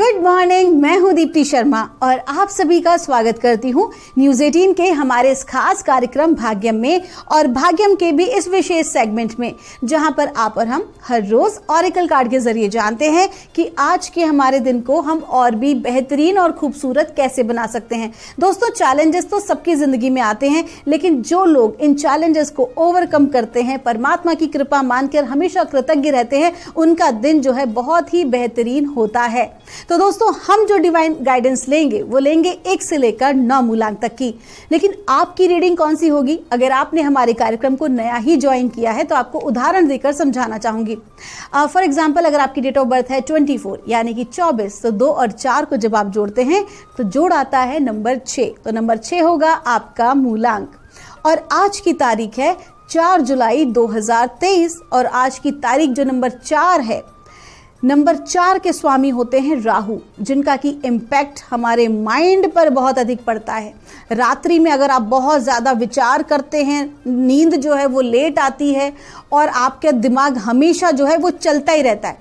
good morning मैं हूं दीप्ति शर्मा और आप सभी का स्वागत करती हूं न्यूज एटीन के हमारे इस खास कार्यक्रम भाग्यम में और भाग्यम के भी इस विशेष सेगमेंट में जहां पर आप और हम हर रोज ऑरिकल कार्ड के जरिए जानते हैं कि आज के हमारे दिन को हम और भी बेहतरीन और खूबसूरत कैसे बना सकते हैं दोस्तों चैलेंजेस तो सबकी जिंदगी में आते हैं लेकिन जो लोग इन चैलेंजेस को ओवरकम करते हैं परमात्मा की कृपा मानकर हमेशा कृतज्ञ रहते हैं उनका दिन जो है बहुत ही बेहतरीन होता है तो दोस्तों हम जो डिवाइन गाइडेंस लेंगे वो लेंगे एक से लेकर नौ मूलांक तक की लेकिन आपकी रीडिंग कौन सी होगी अगर आपने हमारे कार्यक्रम को नया ही ज्वाइन किया है तो आपको उदाहरण देकर समझाना चाहूंगी फॉर एग्जाम्पल अगर आपकी डेट ऑफ बर्थ है ट्वेंटी यानी कि चौबीस तो दो और चार को जब आप जोड़ते हैं तो जोड़ आता है नंबर छः तो नंबर छः होगा आपका मूलांक और आज की तारीख है 4 जुलाई 2023 और आज की तारीख जो नंबर चार है नंबर चार के स्वामी होते हैं राहु जिनका कि इम्पैक्ट हमारे माइंड पर बहुत अधिक पड़ता है रात्रि में अगर आप बहुत ज़्यादा विचार करते हैं नींद जो है वो लेट आती है और आपका दिमाग हमेशा जो है वो चलता ही रहता है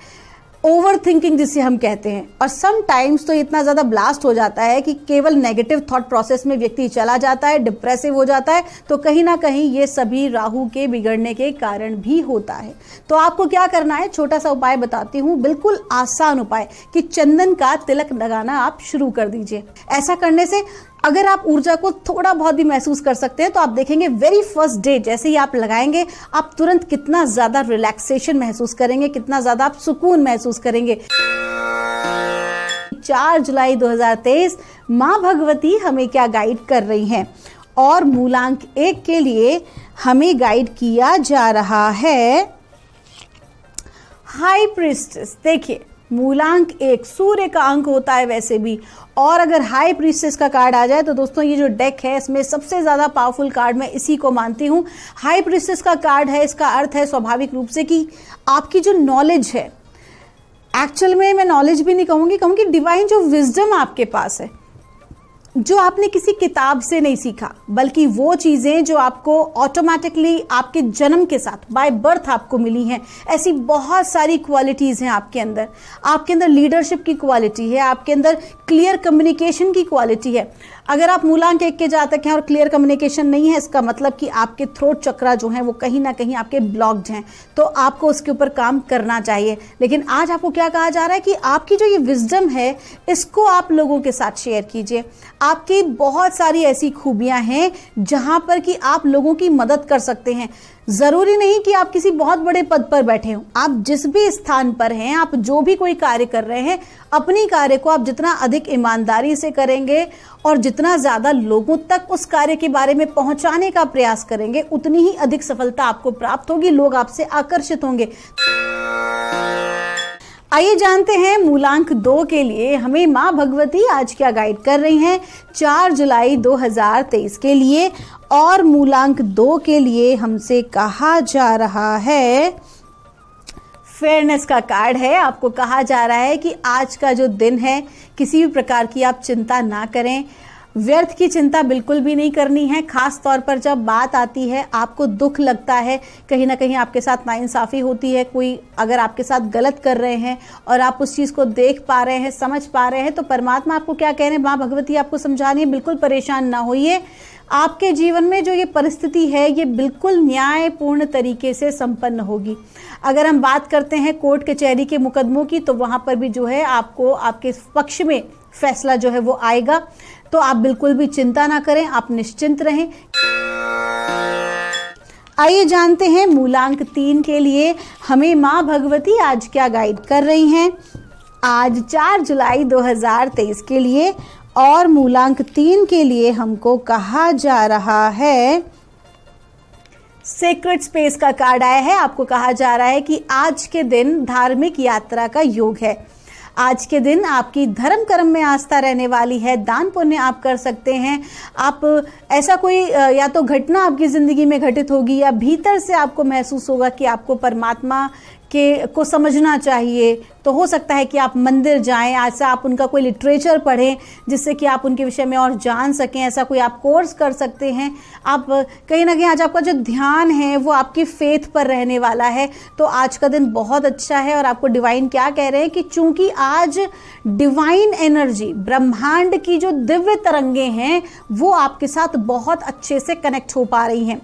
ओवर थिंकिंग जिसे हम कहते हैं और टाइम्स तो इतना ज़्यादा ब्लास्ट हो जाता है कि केवल नेगेटिव थॉट प्रोसेस में व्यक्ति चला जाता है डिप्रेसिव हो जाता है तो कहीं ना कहीं ये सभी राहु के बिगड़ने के कारण भी होता है तो आपको क्या करना है छोटा सा उपाय बताती हूँ बिल्कुल आसान उपाय कि चंदन का तिलक लगाना आप शुरू कर दीजिए ऐसा करने से अगर आप ऊर्जा को थोड़ा बहुत भी महसूस कर सकते हैं तो आप देखेंगे वेरी फर्स्ट डे जैसे ही आप लगाएंगे आप तुरंत कितना ज़्यादा रिलैक्सेशन महसूस करेंगे कितना ज़्यादा आप सुकून महसूस करेंगे चार जुलाई 2023 माँ भगवती हमें क्या गाइड कर रही हैं और मूलांक एक के लिए हमें गाइड किया जा रहा है हाई प्रिस्टिस देखिए मूलांक एक सूर्य का अंक होता है वैसे भी और अगर हाई प्रीसेस का कार्ड आ जाए तो दोस्तों ये जो डेक है इसमें सबसे ज़्यादा पावरफुल कार्ड मैं इसी को मानती हूँ हाई प्रीसेस का कार्ड है इसका अर्थ है स्वाभाविक रूप से कि आपकी जो नॉलेज है एक्चुअल में मैं नॉलेज भी नहीं कहूँगी कहूँगी डिवाइन जो विजडम आपके पास है जो आपने किसी किताब से नहीं सीखा बल्कि वो चीज़ें जो आपको ऑटोमेटिकली आपके जन्म के साथ बाय बर्थ आपको मिली हैं ऐसी बहुत सारी क्वालिटीज़ हैं आपके अंदर आपके अंदर लीडरशिप की क्वालिटी है आपके अंदर क्लियर कम्युनिकेशन की क्वालिटी है अगर आप मूलांक एक के जातक हैं और क्लियर कम्युनिकेशन नहीं है इसका मतलब कि आपके थ्रोट चक्रा जो है वो कहीं ना कहीं आपके ब्लॉक्ड हैं तो आपको उसके ऊपर काम करना चाहिए लेकिन आज आपको क्या कहा जा रहा है कि आपकी जो ये विजडम है इसको आप लोगों के साथ शेयर कीजिए आपकी बहुत सारी ऐसी खूबियां हैं जहां पर कि आप लोगों की मदद कर सकते हैं ज़रूरी नहीं कि आप किसी बहुत बड़े पद पर बैठे हों आप जिस भी स्थान पर हैं आप जो भी कोई कार्य कर रहे हैं अपनी कार्य को आप जितना अधिक ईमानदारी से करेंगे और जितना ज़्यादा लोगों तक उस कार्य के बारे में पहुंचाने का प्रयास करेंगे उतनी ही अधिक सफलता आपको प्राप्त होगी लोग आपसे आकर्षित होंगे आइए जानते हैं मूलांक दो के लिए हमें माँ भगवती आज क्या गाइड कर रही हैं चार जुलाई 2023 के लिए और मूलांक दो के लिए हमसे कहा जा रहा है फेयरनेस का कार्ड है आपको कहा जा रहा है कि आज का जो दिन है किसी भी प्रकार की आप चिंता ना करें व्यर्थ की चिंता बिल्कुल भी नहीं करनी है खास तौर पर जब बात आती है आपको दुख लगता है कहीं ना कहीं आपके साथ नाइंसाफ़ी होती है कोई अगर आपके साथ गलत कर रहे हैं और आप उस चीज़ को देख पा रहे हैं समझ पा रहे हैं तो परमात्मा आपको क्या कह रहे हैं माँ भगवती आपको समझा रही है बिल्कुल परेशान ना होइए आपके जीवन में जो ये परिस्थिति है ये बिल्कुल न्यायपूर्ण तरीके से संपन्न होगी अगर हम बात करते हैं कोर्ट कचहरी के मुकदमों की तो वहाँ पर भी जो है आपको आपके पक्ष में फैसला जो है वो आएगा तो आप बिल्कुल भी चिंता ना करें आप निश्चिंत रहें आइए जानते हैं मूलांक तीन के लिए हमें माँ भगवती आज क्या गाइड कर रही हैं आज 4 जुलाई 2023 के लिए और मूलांक तीन के लिए हमको कहा जा रहा है सेक्रेट स्पेस का कार्ड आया है आपको कहा जा रहा है कि आज के दिन धार्मिक यात्रा का योग है आज के दिन आपकी धर्म कर्म में आस्था रहने वाली है दान पुण्य आप कर सकते हैं आप ऐसा कोई या तो घटना आपकी ज़िंदगी में घटित होगी या भीतर से आपको महसूस होगा कि आपको परमात्मा के को समझना चाहिए तो हो सकता है कि आप मंदिर जाएं ऐसा आप उनका कोई लिटरेचर पढ़ें जिससे कि आप उनके विषय में और जान सकें ऐसा कोई आप कोर्स कर सकते हैं आप कहीं ना कहीं आज आपका जो ध्यान है वो आपकी फेथ पर रहने वाला है तो आज का दिन बहुत अच्छा है और आपको डिवाइन क्या कह रहे हैं कि चूंकि आज डिवाइन एनर्जी ब्रह्मांड की जो दिव्य तरंगे हैं वो आपके साथ बहुत अच्छे से कनेक्ट हो पा रही हैं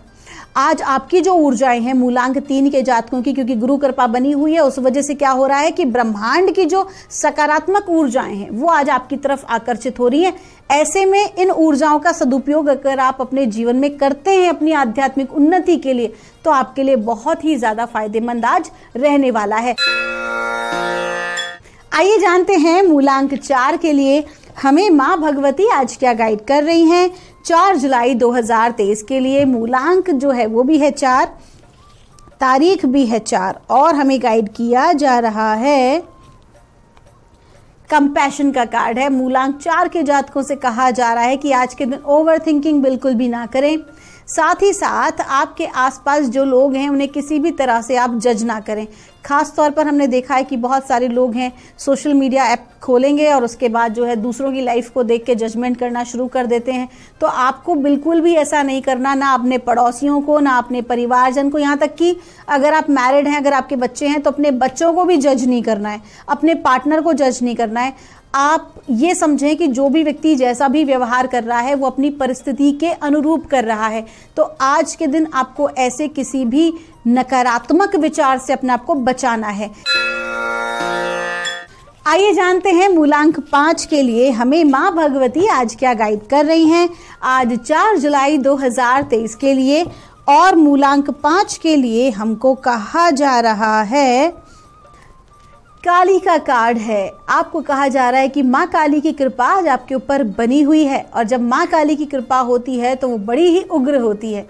आज आपकी जो ऊर्जाएं हैं मूलांक तीन के जातकों की क्योंकि गुरु कृपा बनी हुई है उस वजह से क्या हो रहा है कि ब्रह्मांड की जो सकारात्मक ऊर्जाएं हैं वो आज आपकी तरफ आकर्षित हो रही हैं ऐसे में इन ऊर्जाओं का सदुपयोग अगर आप अपने जीवन में करते हैं अपनी आध्यात्मिक उन्नति के लिए तो आपके लिए बहुत ही ज्यादा फायदेमंद आज रहने वाला है आइए जानते हैं मूलांक चार के लिए हमें माँ भगवती आज क्या गाइड कर रही हैं चार जुलाई 2023 के लिए मूलांक जो है वो भी है चार तारीख भी है चार और हमें गाइड किया जा रहा है कंपैशन का कार्ड है मूलांक चार के जातकों से कहा जा रहा है कि आज के दिन ओवर थिंकिंग बिल्कुल भी ना करें साथ ही साथ आपके आसपास जो लोग हैं उन्हें किसी भी तरह से आप जज ना करें खास तौर पर हमने देखा है कि बहुत सारे लोग हैं सोशल मीडिया ऐप खोलेंगे और उसके बाद जो है दूसरों की लाइफ को देख के जजमेंट करना शुरू कर देते हैं तो आपको बिल्कुल भी ऐसा नहीं करना ना अपने पड़ोसियों को ना अपने परिवारजन को यहाँ तक कि अगर आप मैरिड हैं अगर आपके बच्चे हैं तो अपने बच्चों को भी जज नहीं करना है अपने पार्टनर को जज नहीं करना है आप ये समझें कि जो भी व्यक्ति जैसा भी व्यवहार कर रहा है वो अपनी परिस्थिति के अनुरूप कर रहा है तो आज के दिन आपको ऐसे किसी भी नकारात्मक विचार से अपने आप को बचाना है आइए जानते हैं मूलांक पाँच के लिए हमें माँ भगवती आज क्या गाइड कर रही हैं आज 4 जुलाई 2023 के लिए और मूलांक पाँच के लिए हमको कहा जा रहा है काली का कार्ड है आपको कहा जा रहा है कि माँ काली की कृपा आज आपके ऊपर बनी हुई है और जब माँ काली की कृपा होती है तो वो बड़ी ही उग्र होती है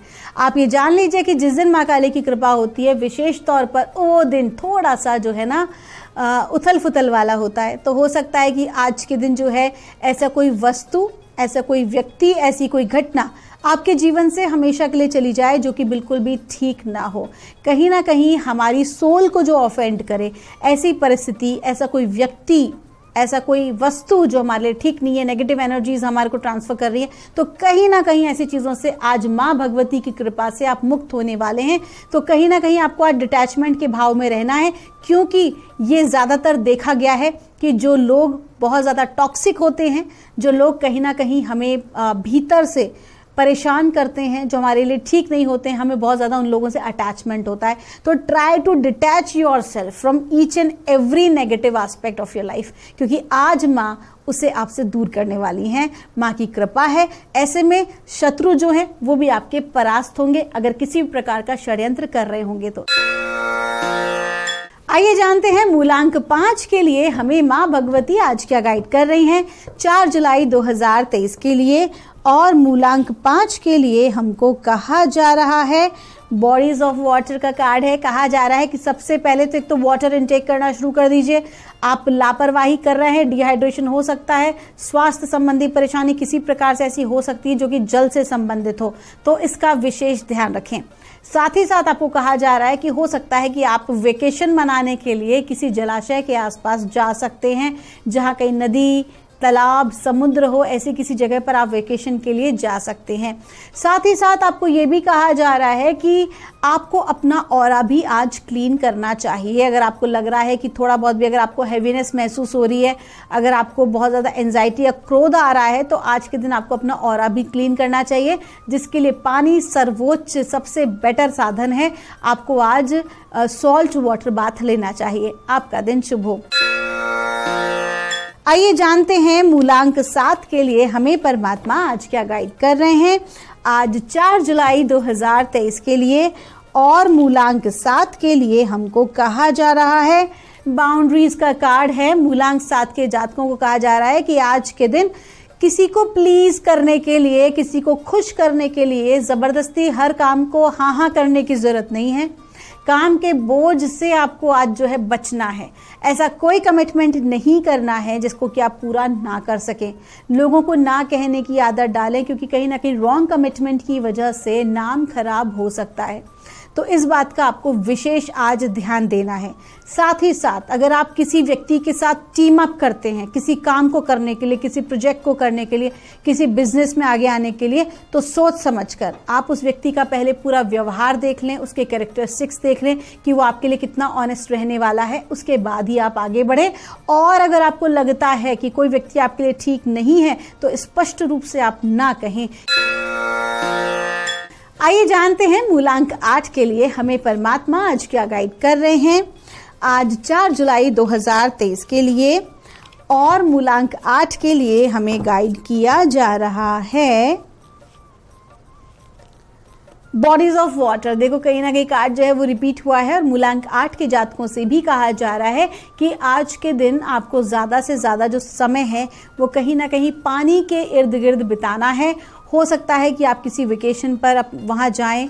आप ये जान लीजिए कि जिस दिन माँ काली की कृपा होती है विशेष तौर पर वो दिन थोड़ा सा जो है ना उथल फुथल वाला होता है तो हो सकता है कि आज के दिन जो है ऐसा कोई वस्तु ऐसा कोई व्यक्ति ऐसी कोई घटना आपके जीवन से हमेशा के लिए चली जाए जो कि बिल्कुल भी ठीक ना हो कहीं ना कहीं हमारी सोल को जो ऑफेंड करे ऐसी परिस्थिति ऐसा कोई व्यक्ति ऐसा कोई वस्तु जो हमारे लिए ठीक नहीं है नेगेटिव एनर्जीज हमारे को ट्रांसफर कर रही है तो कहीं ना कहीं ऐसी चीज़ों से आज माँ भगवती की कृपा से आप मुक्त होने वाले हैं तो कहीं ना कहीं आपको आज डिटैचमेंट के भाव में रहना है क्योंकि ये ज़्यादातर देखा गया है कि जो लोग बहुत ज़्यादा टॉक्सिक होते हैं जो लोग कहीं ना कहीं हमें भीतर से परेशान करते हैं जो हमारे लिए ठीक नहीं होते हैं हमें बहुत ज़्यादा उन लोगों से अटैचमेंट होता है तो try to detach yourself from each and every negative aspect of your life क्योंकि आज माँ उसे आपसे दूर करने वाली हैं माँ की कृपा है ऐसे में शत्रु जो हैं वो भी आपके परास्त होंगे अगर किसी भी प्रकार का षड्यंत्र कर रहे होंगे तो आइए जानते हैं मूलांक पांच के लिए हमें माँ भगवती आज क्या गाइड कर रही हैं चार जुलाई 2023 के लिए और मूलांक पांच के लिए हमको कहा जा रहा है बॉडीज ऑफ वाटर का कार्ड है कहा जा रहा है कि सबसे पहले तो एक तो वाटर इनटेक करना शुरू कर दीजिए आप लापरवाही कर रहे हैं डिहाइड्रेशन हो सकता है स्वास्थ्य संबंधी परेशानी किसी प्रकार से ऐसी हो सकती है जो कि जल से संबंधित हो तो इसका विशेष ध्यान रखें साथ ही साथ आपको कहा जा रहा है कि हो सकता है कि आप वेकेशन मनाने के लिए किसी जलाशय के आसपास जा सकते हैं जहां कहीं नदी तालाब समुद्र हो ऐसी किसी जगह पर आप वेकेशन के लिए जा सकते हैं साथ ही साथ आपको ये भी कहा जा रहा है कि आपको अपना और भी आज क्लीन करना चाहिए अगर आपको लग रहा है कि थोड़ा बहुत भी अगर आपको हैवीनेस महसूस हो रही है अगर आपको बहुत ज़्यादा एनजाइटी या क्रोध आ रहा है तो आज के दिन आपको अपना और भी क्लीन करना चाहिए जिसके लिए पानी सर्वोच्च सबसे बेटर साधन है आपको आज सॉल्ट वाटर बाथ लेना चाहिए आपका दिन शुभ हो आइए जानते हैं मूलांक सात के लिए हमें परमात्मा आज क्या गाइड कर रहे हैं आज 4 जुलाई 2023 के लिए और मूलांक सात के लिए हमको कहा जा रहा है बाउंड्रीज का कार्ड है मूलांक सात के जातकों को कहा जा रहा है कि आज के दिन किसी को प्लीज करने के लिए किसी को खुश करने के लिए ज़बरदस्ती हर काम को हाँ हाँ करने की ज़रूरत नहीं है काम के बोझ से आपको आज जो है बचना है ऐसा कोई कमिटमेंट नहीं करना है जिसको कि आप पूरा ना कर सकें लोगों को ना कहने की आदत डालें क्योंकि कहीं ना कहीं रॉन्ग कमिटमेंट की वजह से नाम खराब हो सकता है तो इस बात का आपको विशेष आज ध्यान देना है साथ ही साथ अगर आप किसी व्यक्ति के साथ टीम अप करते हैं किसी काम को करने के लिए किसी प्रोजेक्ट को करने के लिए किसी बिजनेस में आगे आने के लिए तो सोच समझ कर आप उस व्यक्ति का पहले पूरा व्यवहार देख लें उसके कैरेक्टरिस्टिक्स देख लें कि वो आपके लिए कितना ऑनेस्ट रहने वाला है उसके बाद ही आप आगे बढ़ें और अगर आपको लगता है कि कोई व्यक्ति आपके लिए ठीक नहीं है तो स्पष्ट रूप से आप ना कहें आइए जानते हैं मूलांक आठ के लिए हमें परमात्मा आज क्या गाइड कर रहे हैं आज 4 जुलाई 2023 के लिए और मूलांक आठ के लिए हमें गाइड किया जा रहा है बॉडीज ऑफ वाटर देखो कहीं ना कहीं कार्ड जो है वो रिपीट हुआ है और मूलांक आठ के जातकों से भी कहा जा रहा है कि आज के दिन आपको ज़्यादा से ज़्यादा जो समय है वो कहीं ना कहीं पानी के इर्द गिर्द बिताना है हो सकता है कि आप किसी वेकेशन पर आप वहाँ जाएं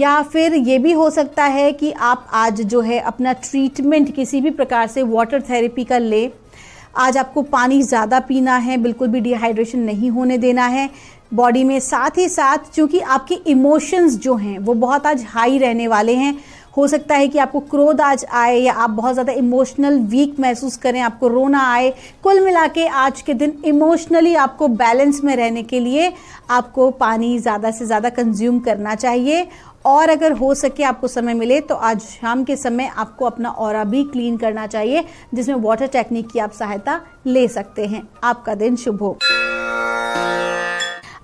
या फिर ये भी हो सकता है कि आप आज जो है अपना ट्रीटमेंट किसी भी प्रकार से वाटर थेरेपी का ले आज आपको पानी ज़्यादा पीना है बिल्कुल भी डिहाइड्रेशन नहीं होने देना है बॉडी में साथ ही साथ चूँकि आपके इमोशंस जो हैं वो बहुत आज हाई रहने वाले हैं हो सकता है कि आपको क्रोध आज आए या आप बहुत ज़्यादा इमोशनल वीक महसूस करें आपको रोना आए कुल मिला के आज के दिन इमोशनली आपको बैलेंस में रहने के लिए आपको पानी ज़्यादा से ज़्यादा कंज्यूम करना चाहिए और अगर हो सके आपको समय मिले तो आज शाम के समय आपको अपना और भी क्लीन करना चाहिए जिसमें वाटर टेक्निक की आप सहायता ले सकते हैं आपका दिन शुभ हो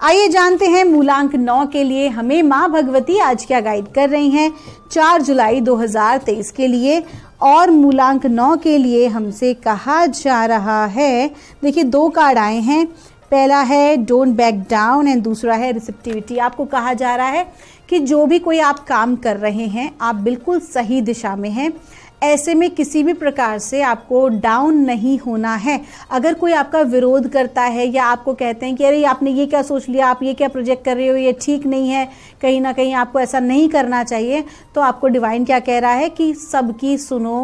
आइए जानते हैं मूलांक नौ के लिए हमें माँ भगवती आज क्या गाइड कर रही हैं 4 जुलाई 2023 के लिए और मूलांक नौ के लिए हमसे कहा जा रहा है देखिए दो कार्ड आए हैं पहला है डोंट बैक डाउन एंड दूसरा है रिसेप्टिविटी आपको कहा जा रहा है कि जो भी कोई आप काम कर रहे हैं आप बिल्कुल सही दिशा में हैं ऐसे में किसी भी प्रकार से आपको डाउन नहीं होना है अगर कोई आपका विरोध करता है या आपको कहते हैं कि अरे आपने ये क्या सोच लिया आप ये क्या प्रोजेक्ट कर रहे हो ये ठीक नहीं है कहीं ना कहीं आपको ऐसा नहीं करना चाहिए तो आपको डिवाइन क्या कह रहा है कि सबकी सुनो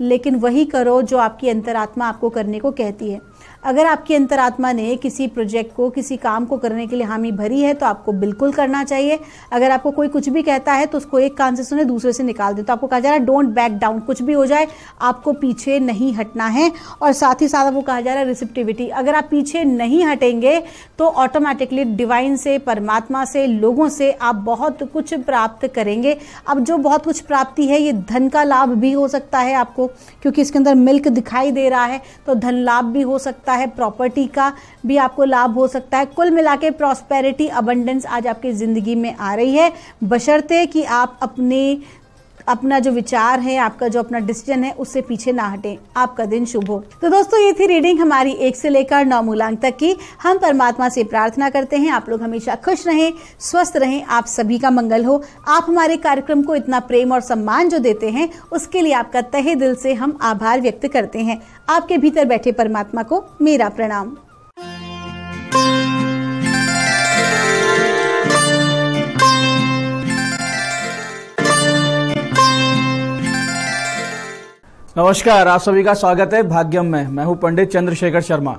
लेकिन वही करो जो आपकी अंतरात्मा आपको करने को कहती है अगर आपकी अंतरात्मा ने किसी प्रोजेक्ट को किसी काम को करने के लिए हामी भरी है तो आपको बिल्कुल करना चाहिए अगर आपको कोई कुछ भी कहता है तो उसको एक कान से सुने दूसरे से निकाल दे तो आपको कहा जा रहा है डोंट बैक डाउन कुछ भी हो जाए आपको पीछे नहीं हटना है और साथ ही साथ आपको कहा जा रहा है रिसिप्टिविटी अगर आप पीछे नहीं हटेंगे तो ऑटोमेटिकली डिवाइन से परमात्मा से लोगों से आप बहुत कुछ प्राप्त करेंगे अब जो बहुत कुछ प्राप्ति है ये धन का लाभ भी हो सकता है आपको क्योंकि इसके अंदर मिल्क दिखाई दे रहा है तो धन लाभ भी हो सकता सकता है प्रॉपर्टी का भी आपको लाभ हो सकता है कुल मिला के प्रॉस्पेरिटी अबंडेंस आज आपकी ज़िंदगी में आ रही है बशर्ते कि आप अपने अपना जो विचार है आपका जो अपना डिसीजन है उससे पीछे ना हटे आपका दिन शुभ हो तो दोस्तों ये थी रीडिंग हमारी एक से लेकर नौ मूलांक तक की हम परमात्मा से प्रार्थना करते हैं आप लोग हमेशा खुश रहें स्वस्थ रहें आप सभी का मंगल हो आप हमारे कार्यक्रम को इतना प्रेम और सम्मान जो देते हैं उसके लिए आपका तहे दिल से हम आभार व्यक्त करते हैं आपके भीतर बैठे परमात्मा को मेरा प्रणाम नमस्कार आप सभी का स्वागत है भाग्यम में मैं हूं पंडित चंद्रशेखर शर्मा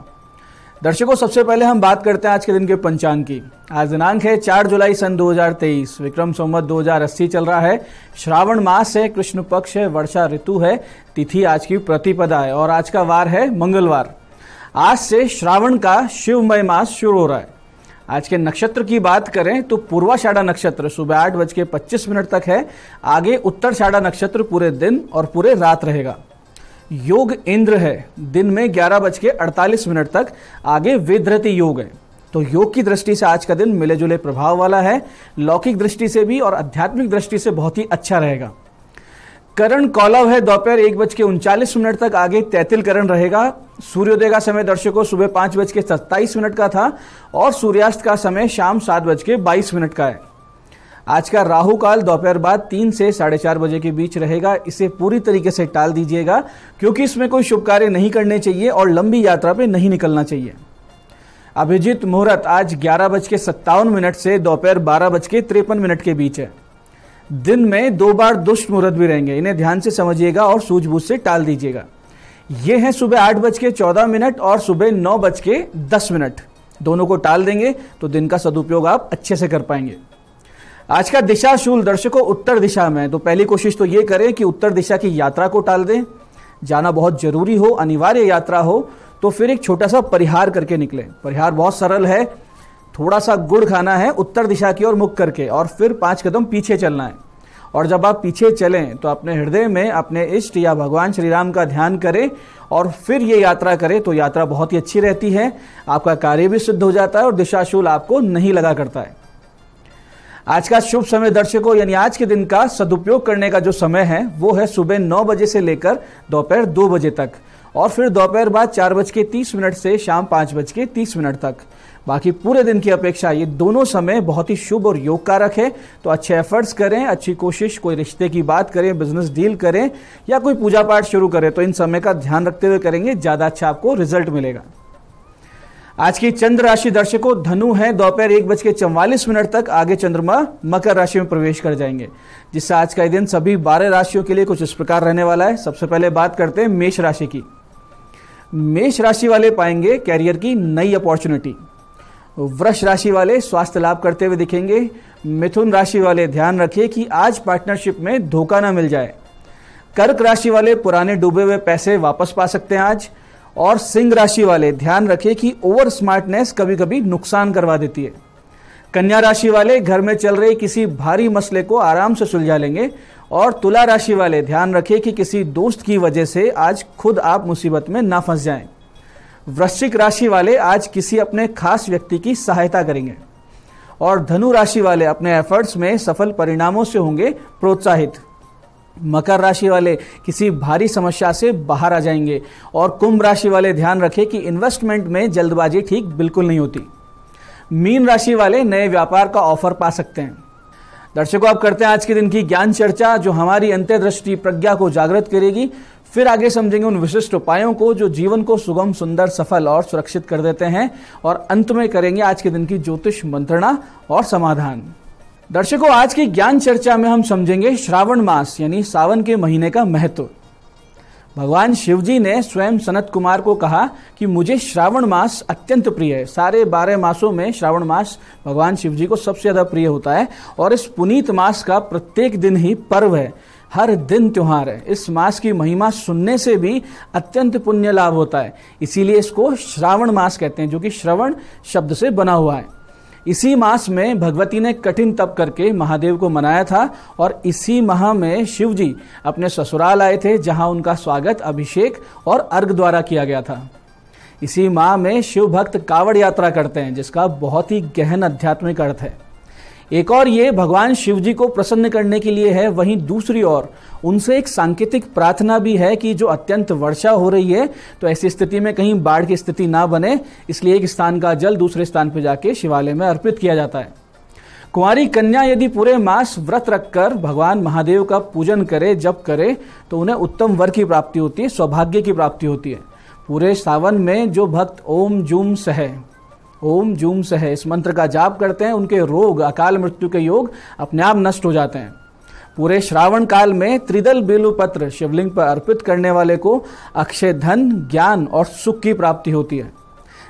दर्शकों सबसे पहले हम बात करते हैं आज के दिन के पंचांग की आज दिनांक है 4 जुलाई सन 2023 विक्रम संवत 2080 चल रहा है श्रावण मास है कृष्ण पक्ष है वर्षा ऋतु है तिथि आज की प्रतिपदा है और आज का वार है मंगलवार आज से श्रावण का शिवमय मास शुरू हो रहा है आज के नक्षत्र की बात करें तो पूर्वाषाढ़ा नक्षत्र सुबह आठ बज के पच्चीस मिनट तक है आगे उत्तरषाढ़ा नक्षत्र पूरे दिन और पूरे रात रहेगा योग इंद्र है दिन में ग्यारह बज के अड़तालीस मिनट तक आगे विद्रति योग है तो योग की दृष्टि से आज का दिन मिले जुले प्रभाव वाला है लौकिक दृष्टि से भी और आध्यात्मिक दृष्टि से बहुत ही अच्छा रहेगा करण कॉलव है दोपहर एक बज के उनचालीस मिनट तक आगे तैतिल करण रहेगा सूर्योदय का समय दर्शकों सुबह पांच बज के सत्ताईस मिनट का था और सूर्यास्त का समय शाम सात बज के बाईस मिनट का है आज का राहु काल दोपहर बाद तीन से साढ़े चार बजे के बीच रहेगा इसे पूरी तरीके से टाल दीजिएगा क्योंकि इसमें कोई शुभ कार्य नहीं करने चाहिए और लंबी यात्रा पे नहीं निकलना चाहिए अभिजीत मुहूर्त आज ग्यारह बज के सत्तावन मिनट से दोपहर बारह बज के तिरपन मिनट के बीच है दिन में दो बार दुष्ट मुहूर्त भी रहेंगे इन्हें ध्यान से समझिएगा और सूझबूझ से टाल दीजिएगा ये है सुबह आठ बज के चौदह मिनट और सुबह नौ बज के दस मिनट दोनों को टाल देंगे तो दिन का सदुपयोग आप अच्छे से कर पाएंगे आज का दिशा शूल दर्शकों उत्तर दिशा में तो पहली कोशिश तो ये करें कि उत्तर दिशा की यात्रा को टाल दें जाना बहुत जरूरी हो अनिवार्य यात्रा हो तो फिर एक छोटा सा परिहार करके निकलें परिहार बहुत सरल है थोड़ा सा गुड़ खाना है उत्तर दिशा की ओर मुख करके और फिर पांच कदम पीछे चलना है और जब आप पीछे चलें तो अपने हृदय में अपने इष्ट या भगवान श्री राम का ध्यान करें और फिर ये यात्रा करें तो यात्रा बहुत ही अच्छी रहती है आपका कार्य भी सिद्ध हो जाता है और दिशाशूल आपको नहीं लगा करता है आज का शुभ समय दर्शकों यानी आज के दिन का सदुपयोग करने का जो समय है वो है सुबह नौ बजे से लेकर दोपहर दो बजे तक और फिर दोपहर बाद चार बज के तीस मिनट से शाम पाँच बज के तीस मिनट तक बाकी पूरे दिन की अपेक्षा ये दोनों समय बहुत ही शुभ और योग कारक है तो अच्छे एफर्ट्स करें अच्छी कोशिश कोई रिश्ते की बात करें बिजनेस डील करें या कोई पूजा पाठ शुरू करें तो इन समय का ध्यान रखते हुए करेंगे ज़्यादा अच्छा आपको रिजल्ट मिलेगा आज की चंद्र राशि दर्शकों धनु है दोपहर एक बज के चौवालीस मिनट तक आगे चंद्रमा मकर राशि में प्रवेश कर जाएंगे जिससे आज का दिन सभी बारह राशियों के लिए कुछ इस प्रकार रहने वाला है सबसे पहले बात करते हैं मेष राशि की मेष राशि वाले पाएंगे कैरियर की नई अपॉर्चुनिटी वृक्ष राशि वाले स्वास्थ्य लाभ करते हुए दिखेंगे मिथुन राशि वाले ध्यान रखिए कि आज पार्टनरशिप में धोखा ना मिल जाए कर्क राशि वाले पुराने डूबे हुए पैसे वापस पा सकते हैं आज और सिंह राशि वाले ध्यान रखिए कि ओवर स्मार्टनेस कभी कभी नुकसान करवा देती है कन्या राशि वाले घर में चल रहे किसी भारी मसले को आराम से सुलझा लेंगे और तुला राशि वाले ध्यान रखिए कि किसी दोस्त की वजह से आज खुद आप मुसीबत में ना फंस जाएं वृश्चिक राशि वाले आज किसी अपने खास व्यक्ति की सहायता करेंगे और धनु राशि वाले अपने एफर्ट्स में सफल परिणामों से होंगे प्रोत्साहित मकर राशि वाले किसी भारी समस्या से बाहर आ जाएंगे और कुंभ राशि वाले ध्यान रखें कि इन्वेस्टमेंट में जल्दबाजी ठीक बिल्कुल नहीं होती मीन राशि वाले नए व्यापार का ऑफर पा सकते हैं दर्शकों आप करते हैं आज के दिन की ज्ञान चर्चा जो हमारी अंत्यदृष्टि प्रज्ञा को जागृत करेगी फिर आगे समझेंगे उन विशिष्ट उपायों को जो जीवन को सुगम सुंदर सफल और सुरक्षित कर देते हैं और अंत में करेंगे आज के दिन की ज्योतिष मंत्रणा और समाधान दर्शकों आज की ज्ञान चर्चा में हम समझेंगे श्रावण मास यानी सावन के महीने का महत्व भगवान शिव जी ने स्वयं सनत कुमार को कहा कि मुझे श्रावण मास अत्यंत प्रिय है सारे बारह मासों में श्रावण मास भगवान शिव जी को सबसे ज़्यादा प्रिय होता है और इस पुनीत मास का प्रत्येक दिन ही पर्व है हर दिन त्यौहार है इस मास की महिमा सुनने से भी अत्यंत पुण्य लाभ होता है इसीलिए इसको श्रावण मास कहते हैं जो कि श्रवण शब्द से बना हुआ है इसी मास में भगवती ने कठिन तप करके महादेव को मनाया था और इसी माह में शिव जी अपने ससुराल आए थे जहां उनका स्वागत अभिषेक और अर्घ द्वारा किया गया था इसी माह में शिव भक्त कावड़ यात्रा करते हैं जिसका बहुत ही गहन आध्यात्मिक अर्थ है एक और ये भगवान शिव जी को प्रसन्न करने के लिए है वहीं दूसरी ओर उनसे एक सांकेतिक प्रार्थना भी है कि जो अत्यंत वर्षा हो रही है तो ऐसी स्थिति में कहीं बाढ़ की स्थिति ना बने इसलिए एक स्थान का जल दूसरे स्थान पर जाके शिवालय में अर्पित किया जाता है कुंवारी कन्या यदि पूरे मास व्रत रखकर भगवान महादेव का पूजन करे जप करे तो उन्हें उत्तम वर की प्राप्ति होती है सौभाग्य की प्राप्ति होती है पूरे सावन में जो भक्त ओम जूम सह ओम जूम सह इस मंत्र का जाप करते हैं उनके रोग अकाल मृत्यु के योग अपने आप नष्ट हो जाते हैं पूरे श्रावण काल में त्रिदल बेलू पत्र शिवलिंग पर अर्पित करने वाले को अक्षय धन ज्ञान और सुख की प्राप्ति होती है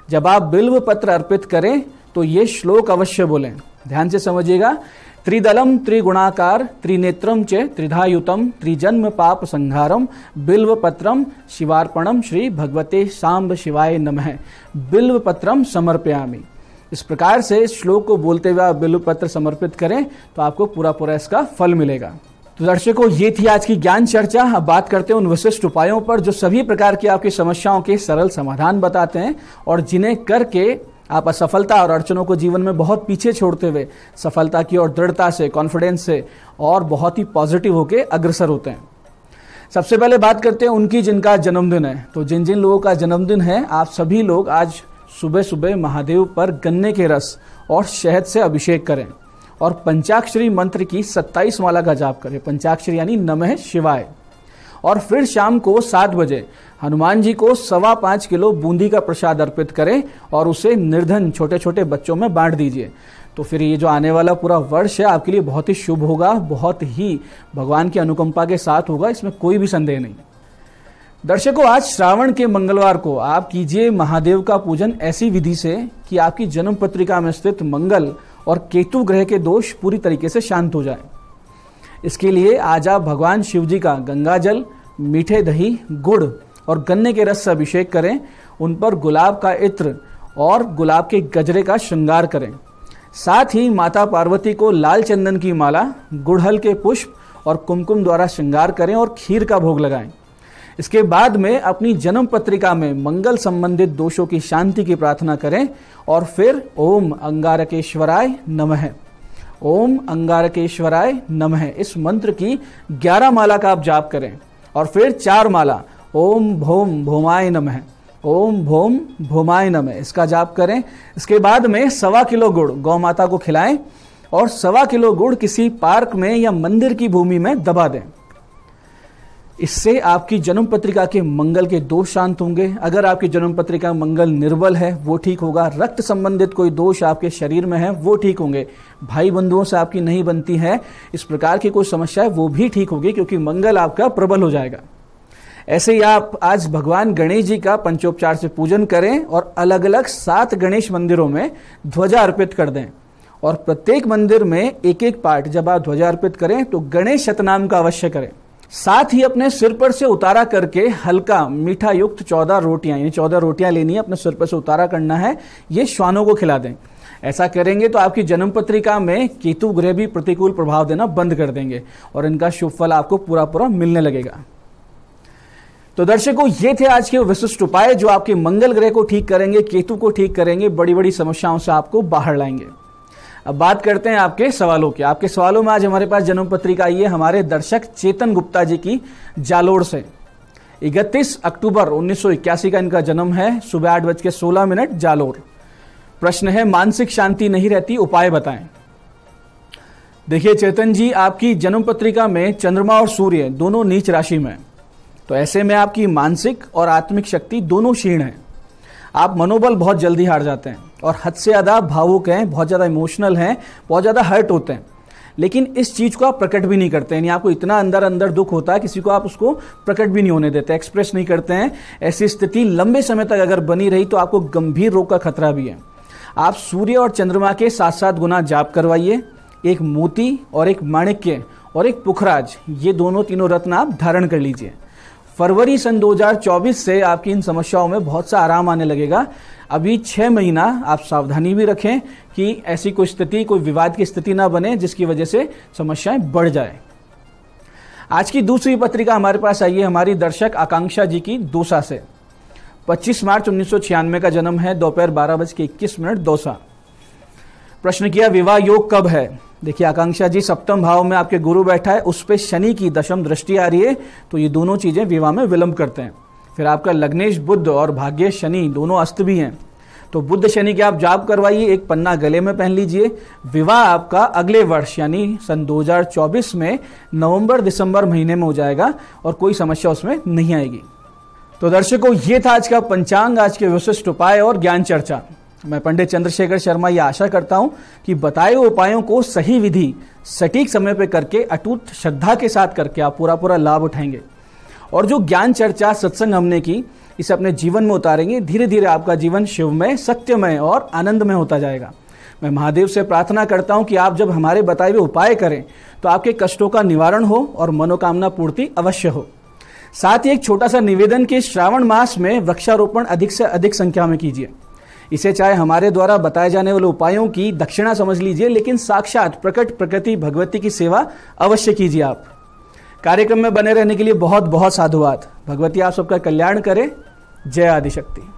जब आप बिल्व पत्र अर्पित करें तो ये श्लोक अवश्य बोलें ध्यान से समझिएगा त्रिदलम त्रिगुणाकार त्रिनेत्रम चे त्रिधायुतम त्रिजन्म पाप संहारम बिल्व पत्रम शिवार्पणम श्री भगवते सांब शिवाय नमः बिल्व पत्रम समर्पयामी इस प्रकार से इस श्लोक को बोलते हुए आप बिल्व पत्र समर्पित करें तो आपको पूरा पूरा इसका फल मिलेगा तो दर्शकों ये थी आज की ज्ञान चर्चा अब बात करते हैं उन विशिष्ट उपायों पर जो सभी प्रकार की आपकी समस्याओं के सरल समाधान बताते हैं और जिन्हें करके आप असफलता और अड़चनों को जीवन में बहुत पीछे छोड़ते हुए सफलता की ओर दृढ़ता से कॉन्फिडेंस से और बहुत ही पॉजिटिव होकर अग्रसर होते हैं सबसे पहले बात करते हैं उनकी जिनका जन्मदिन है तो जिन जिन लोगों का जन्मदिन है आप सभी लोग आज सुबह सुबह महादेव पर गन्ने के रस और शहद से अभिषेक करें और पंचाक्षरी मंत्र की सत्ताईस माला का जाप करें पंचाक्षरी यानी नमः शिवाय और फिर शाम को सात बजे हनुमान जी को सवा पाँच किलो बूंदी का प्रसाद अर्पित करें और उसे निर्धन छोटे छोटे बच्चों में बांट दीजिए तो फिर ये जो आने वाला पूरा वर्ष है आपके लिए बहुत ही शुभ होगा बहुत ही भगवान की अनुकंपा के साथ होगा इसमें कोई भी संदेह नहीं दर्शकों आज श्रावण के मंगलवार को आप कीजिए महादेव का पूजन ऐसी विधि से कि आपकी जन्म पत्रिका में स्थित मंगल और केतु ग्रह के दोष पूरी तरीके से शांत हो जाए इसके लिए आज आप भगवान शिव जी का गंगा जल मीठे दही गुड़ और गन्ने के रस से अभिषेक करें उन पर गुलाब का इत्र और गुलाब के गजरे का श्रृंगार करें साथ ही माता पार्वती को लाल चंदन की माला गुड़हल के पुष्प और कुमकुम द्वारा श्रृंगार करें और खीर का भोग लगाएं इसके बाद में अपनी जन्म पत्रिका में मंगल संबंधित दोषों की शांति की प्रार्थना करें और फिर ओम अंगारकेश्वराय नमः ओम अंगारकेश्वराय नम है इस मंत्र की ग्यारह माला का आप जाप करें और फिर चार माला ओम भोम भोमाय नम है ओम भोम भोमाय है इसका जाप करें इसके बाद में सवा किलो गुड़ गौ माता को खिलाएं और सवा किलो गुड़ किसी पार्क में या मंदिर की भूमि में दबा दें इससे आपकी जन्म पत्रिका के मंगल के दोष शांत होंगे अगर आपकी जन्म पत्रिका मंगल निर्बल है वो ठीक होगा रक्त संबंधित कोई दोष आपके शरीर में है वो ठीक होंगे भाई बंधुओं से आपकी नहीं बनती है इस प्रकार की कोई समस्या है वो भी ठीक होगी क्योंकि मंगल आपका प्रबल हो जाएगा ऐसे ही आप आज भगवान गणेश जी का पंचोपचार से पूजन करें और अलग अलग सात गणेश मंदिरों में ध्वजा अर्पित कर दें और प्रत्येक मंदिर में एक एक पार्ट जब आप ध्वजा अर्पित करें तो गणेश शतनाम का अवश्य करें साथ ही अपने सिर पर से उतारा करके हल्का मीठा युक्त चौदह रोटियां यानी चौदह रोटियां लेनी है अपने सिर पर से उतारा करना है ये श्वानों को खिला दें ऐसा करेंगे तो आपकी जन्म पत्रिका में केतु ग्रह भी प्रतिकूल प्रभाव देना बंद कर देंगे और इनका शुभ फल आपको पूरा पूरा मिलने लगेगा तो दर्शकों ये थे आज के विशिष्ट उपाय जो आपके मंगल ग्रह को ठीक करेंगे केतु को ठीक करेंगे बड़ी बड़ी समस्याओं से आपको बाहर लाएंगे अब बात करते हैं आपके सवालों की आपके सवालों में आज हमारे पास जन्म पत्रिका आई है हमारे दर्शक चेतन गुप्ता जी की जालोड़ से इकतीस अक्टूबर उन्नीस का इनका जन्म है सुबह आठ बज के सोलह मिनट जालोर प्रश्न है मानसिक शांति नहीं रहती उपाय बताएं देखिए चेतन जी आपकी जन्म पत्रिका में चंद्रमा और सूर्य दोनों नीच राशि में तो ऐसे में आपकी मानसिक और आत्मिक शक्ति दोनों क्षीण है आप मनोबल बहुत जल्दी हार जाते हैं और हद से ज़्यादा भावुक हैं बहुत ज़्यादा इमोशनल हैं बहुत ज़्यादा हर्ट होते हैं लेकिन इस चीज़ को आप प्रकट भी नहीं करते यानी आपको इतना अंदर अंदर दुख होता है किसी को आप उसको प्रकट भी नहीं होने देते एक्सप्रेस नहीं करते हैं ऐसी स्थिति लंबे समय तक अगर बनी रही तो आपको गंभीर रोग का खतरा भी है आप सूर्य और चंद्रमा के साथ साथ गुना जाप करवाइए एक मोती और एक माणिक्य और एक पुखराज ये दोनों तीनों रत्न आप धारण कर लीजिए फरवरी सन 2024 से आपकी इन समस्याओं में बहुत सा आराम आने लगेगा अभी छः महीना आप सावधानी भी रखें कि ऐसी कोई स्थिति कोई विवाद की स्थिति ना बने जिसकी वजह से समस्याएं बढ़ जाए आज की दूसरी पत्रिका हमारे पास आई है हमारी दर्शक आकांक्षा जी की दोसा से 25 मार्च उन्नीस का जन्म है दोपहर बारह बज के इक्कीस मिनट दोसा प्रश्न किया विवाह योग कब है देखिए आकांक्षा जी सप्तम भाव में आपके गुरु बैठा है उस पर शनि की दशम दृष्टि आ रही है तो ये दोनों चीज़ें विवाह में विलंब करते हैं फिर आपका लग्नेश बुद्ध और भाग्य शनि दोनों अस्त भी हैं तो बुद्ध शनि के आप जाप करवाइए एक पन्ना गले में पहन लीजिए विवाह आपका अगले वर्ष यानी सन 2024 में नवंबर दिसंबर महीने में हो जाएगा और कोई समस्या उसमें नहीं आएगी तो दर्शकों ये था आज का पंचांग आज के विशिष्ट उपाय और ज्ञान चर्चा मैं पंडित चंद्रशेखर शर्मा ये आशा करता हूं कि बताए हुए उपायों को सही विधि सटीक समय पर करके अटूट श्रद्धा के साथ करके आप पूरा पूरा लाभ उठाएंगे और जो ज्ञान चर्चा सत्संग हमने की इसे अपने जीवन में उतारेंगे धीरे धीरे आपका जीवन शिवमय सत्यमय और आनंदमय होता जाएगा मैं महादेव से प्रार्थना करता हूँ कि आप जब हमारे बताए हुए उपाय करें तो आपके कष्टों का निवारण हो और मनोकामना पूर्ति अवश्य हो साथ ही एक छोटा सा निवेदन कि श्रावण मास में वृक्षारोपण अधिक से अधिक संख्या में कीजिए इसे चाहे हमारे द्वारा बताए जाने वाले उपायों की दक्षिणा समझ लीजिए लेकिन साक्षात प्रकट प्रकृति भगवती की सेवा अवश्य कीजिए आप कार्यक्रम में बने रहने के लिए बहुत बहुत साधुवाद भगवती आप सबका कल्याण करें जय आदिशक्ति